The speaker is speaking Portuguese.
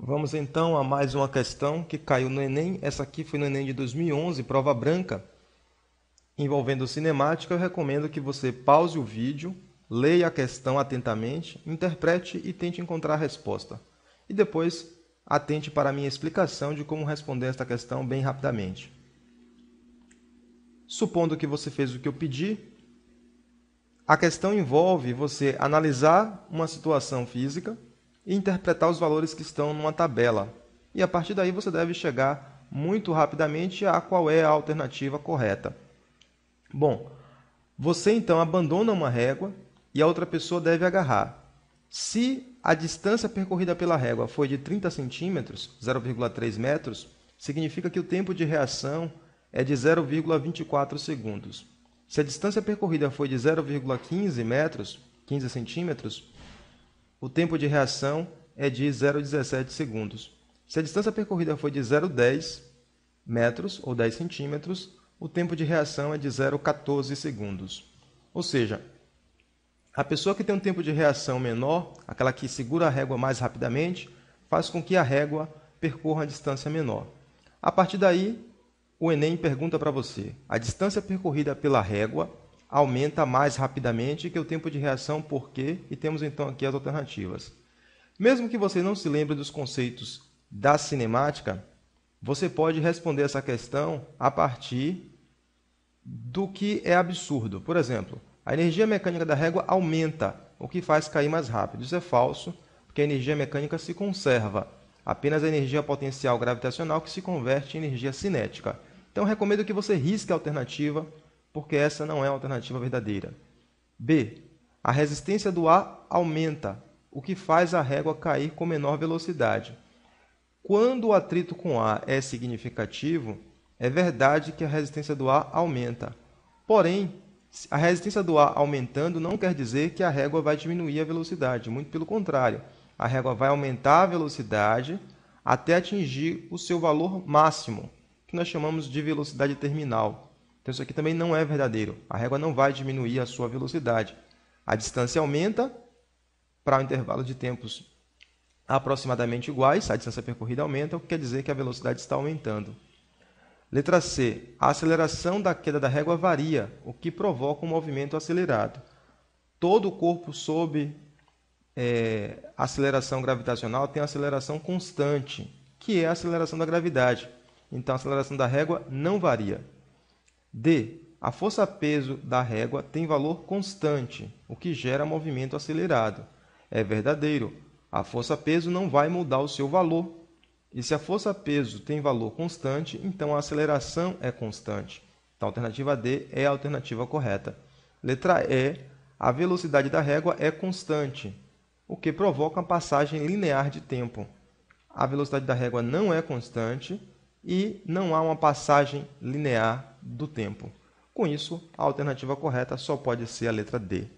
Vamos então a mais uma questão que caiu no Enem. Essa aqui foi no Enem de 2011, prova branca, envolvendo cinemática. Eu recomendo que você pause o vídeo, leia a questão atentamente, interprete e tente encontrar a resposta. E depois atente para a minha explicação de como responder esta questão bem rapidamente. Supondo que você fez o que eu pedi, a questão envolve você analisar uma situação física e interpretar os valores que estão numa tabela. E a partir daí você deve chegar muito rapidamente a qual é a alternativa correta. Bom, você então abandona uma régua e a outra pessoa deve agarrar. Se a distância percorrida pela régua foi de 30 centímetros, 0,3 metros, significa que o tempo de reação é de 0,24 segundos. Se a distância percorrida foi de 0,15 metros, 15 centímetros, o tempo de reação é de 0,17 segundos. Se a distância percorrida foi de 0,10 metros ou 10 centímetros, o tempo de reação é de 0,14 segundos. Ou seja, a pessoa que tem um tempo de reação menor, aquela que segura a régua mais rapidamente, faz com que a régua percorra uma distância menor. A partir daí, o Enem pergunta para você: a distância percorrida pela régua aumenta mais rapidamente que o tempo de reação por quê? E temos então aqui as alternativas. Mesmo que você não se lembre dos conceitos da cinemática, você pode responder essa questão a partir do que é absurdo. Por exemplo, a energia mecânica da régua aumenta, o que faz cair mais rápido. Isso é falso, porque a energia mecânica se conserva. Apenas a energia potencial gravitacional que se converte em energia cinética. Então, recomendo que você risque a alternativa porque essa não é a alternativa verdadeira. B. A resistência do ar aumenta, o que faz a régua cair com menor velocidade. Quando o atrito com ar é significativo, é verdade que a resistência do ar aumenta. Porém, a resistência do ar aumentando não quer dizer que a régua vai diminuir a velocidade, muito pelo contrário. A régua vai aumentar a velocidade até atingir o seu valor máximo, que nós chamamos de velocidade terminal. Então isso aqui também não é verdadeiro. A régua não vai diminuir a sua velocidade. A distância aumenta para um intervalo de tempos aproximadamente iguais, a distância percorrida aumenta, o que quer dizer que a velocidade está aumentando. Letra C. A aceleração da queda da régua varia, o que provoca um movimento acelerado. Todo o corpo sob é, aceleração gravitacional tem aceleração constante, que é a aceleração da gravidade. Então, a aceleração da régua não varia. D. A força-peso da régua tem valor constante, o que gera movimento acelerado. É verdadeiro. A força-peso não vai mudar o seu valor. E se a força-peso tem valor constante, então a aceleração é constante. Então a alternativa D é a alternativa correta. Letra E. A velocidade da régua é constante, o que provoca a passagem linear de tempo. A velocidade da régua não é constante e não há uma passagem linear do tempo. Com isso, a alternativa correta só pode ser a letra D.